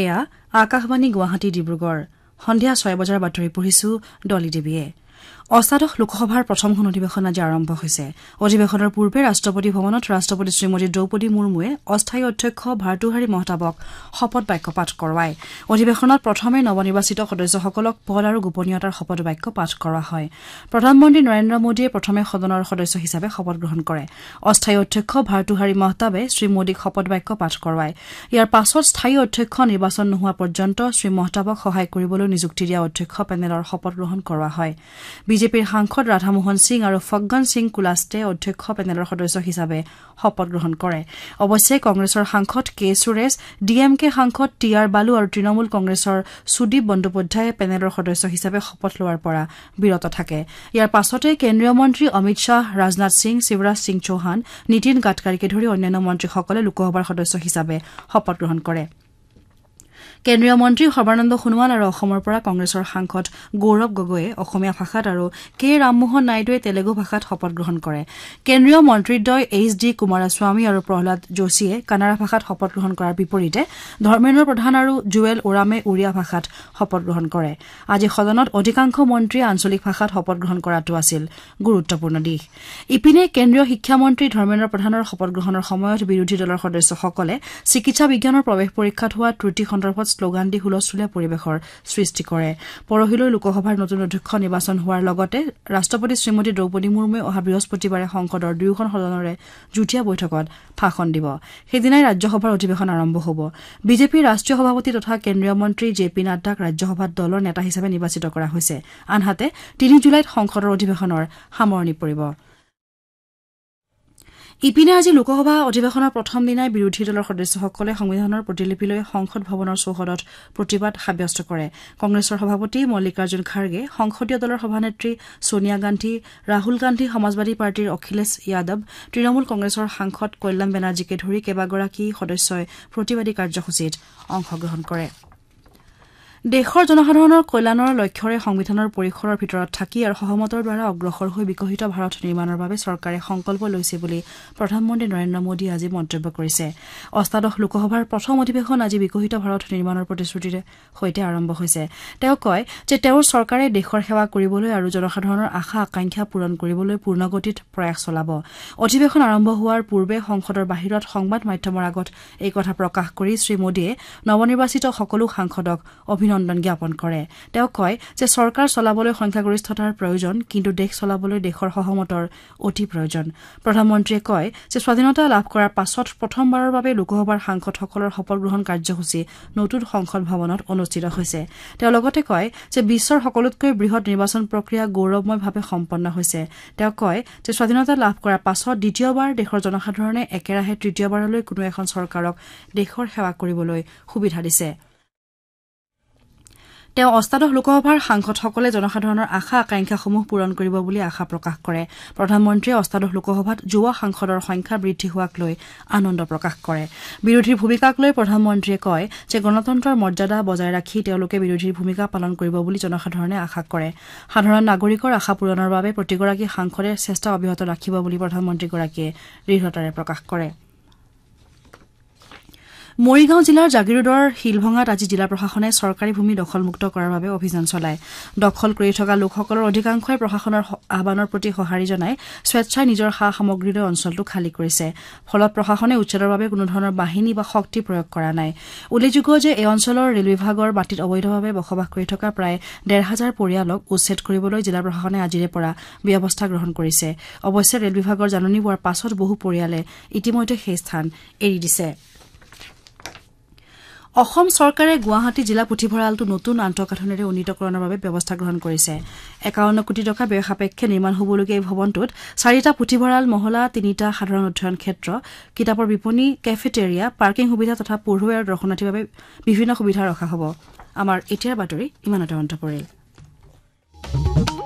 এয়া আকাশবাণী গুৱাহাটী ডিব্ৰুগড় সন্ধিয়া ছয় বজাৰ বাতৰি পঢ়িছো দলিদেৱীয়ে অষ্টাদশ লোকসভাৰ প্ৰথমখন অধিৱেশন আজি আৰম্ভ হৈছে অধিৱেশনৰ পূৰ্বে ৰাষ্ট্ৰপতি ভৱনত ৰাষ্ট্ৰপতি শ্ৰীমতী দ্ৰৌপদী মুৰ্মুৱে অস্থায়ী অধ্যক্ষ ভাৰতুহাৰী মহতাবক শপত বাক্য পাঠ কৰোৱায় অধিৱেশনত প্ৰথমে নৱ নিৰ্বাচিত সদস্যসকলক পদ আৰু গোপনীয়তাৰ শপত বাক্য পাঠ কৰোৱা হয় প্ৰধানমন্ত্ৰী নৰেন্দ্ৰ মোদীয়ে প্ৰথমে সদনৰ সদস্য হিচাপে শপত গ্ৰহণ কৰে অস্থায়ী অধ্যক্ষ ভাৰতুহাৰী মহতাবে শ্ৰীমোদীক শপত বাক্য পাঠ কৰোৱায় ইয়াৰ পাছত স্থায়ী অধ্যক্ষ নিৰ্বাচন নোহোৱা পৰ্যন্ত শ্ৰীমহতাবক সহায় কৰিবলৈ নিযুক্তি দিয়া অধ্যক্ষ পেনেলৰ শপত গ্ৰহণ কৰোৱা হয় বিজেপিৰ সাংসদ ৰাধামোহন সিং আৰু ফগ্গন সিং কুলাষ্টে অধ্যক্ষ পেনেলৰ সদস্য হিচাপে শপত গ্ৰহণ কৰে অৱশ্যে কংগ্ৰেছৰ সাংসদ K Suresh D M K সাংসদ টি আৰ বালু আৰু তৃণমূল কংগ্ৰেছৰ সুদীপ বন্দ্যোপাধ্যায়ে পেনেলৰ সদস্য হিচাপে শপত লোৱাৰ পৰা বিৰত থাকে ইয়াৰ পাছতে কেন্দ্ৰীয় মন্ত্ৰী অমিত শ্বাহ ৰাজনাথ সিং শিৱৰাজ সিং চৌহান নীতিন গাডকাৰীকে ধৰি অন্যান্য মন্ত্ৰীসকলে লোকসভাৰ সদস্য হিচাপে শপত গ্ৰহণ কৰিছে কেন্দ্ৰীয় মন্ত্ৰী সৰ্বানন্দ সোণোৱাল আৰু অসমৰ পৰা কংগ্ৰেছৰ সাংসদ গৌৰৱ গগৈয়ে অসমীয়া ভাষাত আৰু কে ৰামমোহন নাইডুৱে তেলেগু ভাষাত শপত গ্ৰহণ কৰে কেন্দ্ৰীয় মন্ত্ৰীদ্বয় এইচ ডি কুমাৰাস্বামী আৰু প্ৰহ্লাদ যোশীয়ে কানাড়া ভাষাত শপত গ্ৰহণ কৰাৰ বিপৰীতে ধৰ্মেন্দ্ৰ প্ৰধান আৰু জুৱেল ওৰামে উৰিয়া ভাষাত শপত গ্ৰহণ কৰে আজি সদনত অধিকাংশ মন্ত্ৰীয়ে আঞ্চলিক ভাষাত শপত গ্ৰহণ কৰাটো আছিল গুৰুত্বপূৰ্ণ দিশ ইপিনে কেন্দ্ৰীয় শিক্ষামন্ত্ৰী ধৰ্মেন্দ্ৰ প্ৰধানৰ শপত গ্ৰহণৰ সময়ত বিৰোধী দলৰ সদস্যসকলে চিকিৎসা বিজ্ঞানৰ প্ৰৱেশ পৰীক্ষাত হোৱা ত্ৰুটি সন্দৰ্ভত শ্লোগান দি হুলস্থূলীয়া পৰিৱেশৰ সৃষ্টি কৰে পৰহিলৈ লোকসভাৰ নতুন অধ্যক্ষ নিৰ্বাচন হোৱাৰ লগতে ৰাষ্ট্ৰপতি শ্ৰীমতী দ্ৰৌপদী মুৰ্মুৱে অহা বৃহস্পতিবাৰে সংসদৰ দুয়োখন সদনৰে যুটীয়া বৈঠকত ভাষণ দিব সেইদিনাই ৰাজ্যসভাৰ অধিৱেশন আৰম্ভ হ'ব বিজেপিৰ ৰাষ্ট্ৰীয় সভাপতি তথা কেন্দ্ৰীয় মন্ত্ৰী জে পি নাড্ডাক ৰাজ্যসভাত দলৰ নেতা হিচাপে নিৰ্বাচিত কৰা হৈছে আনহাতে তিনি জুলাইত সংসদৰ অধিৱেশনৰ সামৰণি পৰিব ইপিনে আজি লোকসভা অধিৱেশনৰ প্ৰথম দিনাই বিৰোধী দলৰ সদস্যসকলে সংবিধানৰ প্ৰতিলিপি লৈ সংসদ ভৱনৰ চৌহদত প্ৰতিবাদ সাব্যস্ত কৰে কংগ্ৰেছৰ সভাপতি মল্লিকাৰ্জুন খাৰ্গে সংসদীয় দলৰ সভানেত্ৰী ছোনিয়া গান্ধী ৰাহুল গান্ধী সমাজবাদী পাৰ্টীৰ অখিলেশ যাদৱ তৃণমূল কংগ্ৰেছৰ সাংসদ কল্যাণ বেনাৰ্জীকে ধৰি কেইবাগৰাকী সদস্যই প্ৰতিবাদী কাৰ্যসূচীত অংশগ্ৰহণ কৰিছে দেশৰ জনসাধাৰণৰ কল্যাণৰ লক্ষ্যৰে সংবিধানৰ পৰিসৰৰ ভিতৰত থাকি আৰু সহমতৰ দ্বাৰা অগ্ৰসৰ হৈ বিকশিত ভাৰত নিৰ্মাণৰ বাবে চৰকাৰে সংকল্প লৈছে বুলি প্ৰধানমন্ত্ৰী নৰেন্দ্ৰ মোদীয়ে আজি মন্তব্য কৰিছে অষ্টাদশ লোকসভাৰ প্ৰথম অধিৱেশন আজি বিকশিত ভাৰত নিৰ্মাণৰ প্ৰতিশ্ৰুতিৰ সৈতে আৰম্ভ হৈছে তেওঁ কয় যে তেওঁৰ চৰকাৰে দেশৰ সেৱা কৰিবলৈ আৰু জনসাধাৰণৰ আশা আকাংক্ষা পূৰণ কৰিবলৈ পূৰ্ণগতিত প্ৰয়াস চলাব অধিৱেশন আৰম্ভ হোৱাৰ পূৰ্বে সংসদৰ বাহিৰত সংবাদ মাধ্যমৰ আগত এই কথা প্ৰকাশ কৰি শ্ৰীমোদীয়ে নৱনিৰ্বাচিত সকলো সাংসদক অভিনন্দন অভিনন্দন জ্ঞাপন কৰে তেওঁ কয় যে চৰকাৰ চলাবলৈ সংখ্যাগৰিষ্ঠতাৰ প্ৰয়োজন কিন্তু দেশ চলাবলৈ দেশৰ সহমতৰ অতি প্ৰয়োজন প্ৰধানমন্ত্ৰীয়ে কয় যে স্বাধীনতা লাভ কৰাৰ পাছত প্ৰথমবাৰৰ বাবে লোকসভাৰ সাংসদসকলৰ শপতগ্ৰহণ কাৰ্যসূচী নতুন সংসদ ভৱনত অনুষ্ঠিত হৈছে তেওঁ লগতে কয় যে বিশ্বৰ সকলোতকৈ বৃহৎ নিৰ্বাচন প্ৰক্ৰিয়া গৌৰৱময়ভাৱে সম্পন্ন হৈছে তেওঁ কয় যে স্বাধীনতা লাভ কৰাৰ পাছত দ্বিতীয়বাৰ দেশৰ জনসাধাৰণে একেৰাহে তৃতীয়বাৰলৈ কোনো এখন চৰকাৰক দেশৰ সেৱা কৰিবলৈ সুবিধা দিছে তেওঁ অষ্টাদশ লোকসভাৰ সাংসদসকলে জনসাধাৰণৰ আশা আকাংক্ষাসমূহ পূৰণ কৰিব বুলি আশা প্ৰকাশ কৰে প্ৰধানমন্ত্ৰীয়ে অষ্টাদশ লোকসভাত যুৱ সাংসদৰ সংখ্যা বৃদ্ধি হোৱাক লৈ আনন্দ প্ৰকাশ কৰে বিৰোধীৰ ভূমিকাক লৈ প্ৰধানমন্ত্ৰীয়ে কয় যে গণতন্ত্ৰৰ মৰ্যাদা বজাই ৰাখি তেওঁলোকে বিৰোধীৰ ভূমিকা পালন কৰিব বুলি জনসাধাৰণে আশা কৰে সাধাৰণ নাগৰিকৰ আশা পূৰণৰ বাবে প্ৰতিগৰাকী সাংসদে চেষ্টা অব্যাহত ৰাখিব বুলি প্ৰধানমন্ত্ৰীগৰাকীয়ে দৃঢ়তাৰে প্ৰকাশ কৰিছে মৰিগাঁও জিলাৰ জাগিৰোডৰ শিলভঙাত আজি জিলা প্ৰশাসনে চৰকাৰী ভূমি দখলমুক্ত কৰাৰ বাবে অভিযান চলায় দখল কৰি থকা লোকসকলৰ অধিকাংশই প্ৰশাসনৰ আহানৰ প্ৰতি সঁহাৰি জনাই স্বেচ্ছাই নিজৰ সা সামগ্ৰীলৈ অঞ্চলটো খালী কৰিছে ফলত প্ৰশাসনে উচ্ছেদৰ বাবে কোনোধৰণৰ বাহিনী বা শক্তি প্ৰয়োগ কৰা নাই উল্লেখযোগ্য যে এই অঞ্চলৰ ৰেল বিভাগৰ মাটিত অবৈধভাৱে বসবাস কৰি থকা প্ৰায় ডেৰ হাজাৰ পৰিয়ালক উচ্ছেদ কৰিবলৈ জিলা প্ৰশাসনে আজিৰে পৰা ব্যৱস্থা গ্ৰহণ কৰিছে অৱশ্যে ৰেল বিভাগৰ জাননী পোৱাৰ পাছত বহু পৰিয়ালে ইতিমধ্যে সেই স্থান এৰি দিছে অসম চৰকাৰে গুৱাহাটী জিলা পুথিভঁৰালটো নতুন আন্তঃগাঁথনিৰে উন্নীতকৰণৰ বাবে ব্যৱস্থা গ্ৰহণ কৰিছে একাৱন্ন কোটি টকা ব্যয় সাপেক্ষে নিৰ্মাণ হ'বলগীয়া এই ভৱনটোত চাৰিটা পুথিভঁৰাল মহলা তিনিটা সাধাৰণ অধ্যয়ন ক্ষেত্ৰ কিতাপৰ বিপণী কেফেটেৰিয়া পাৰ্কিং সুবিধা তথা পঢ়ুৱৈ আৰু দৰ্শনাৰ্থীৰ বাবে বিভিন্ন সুবিধা ৰখা হ'ব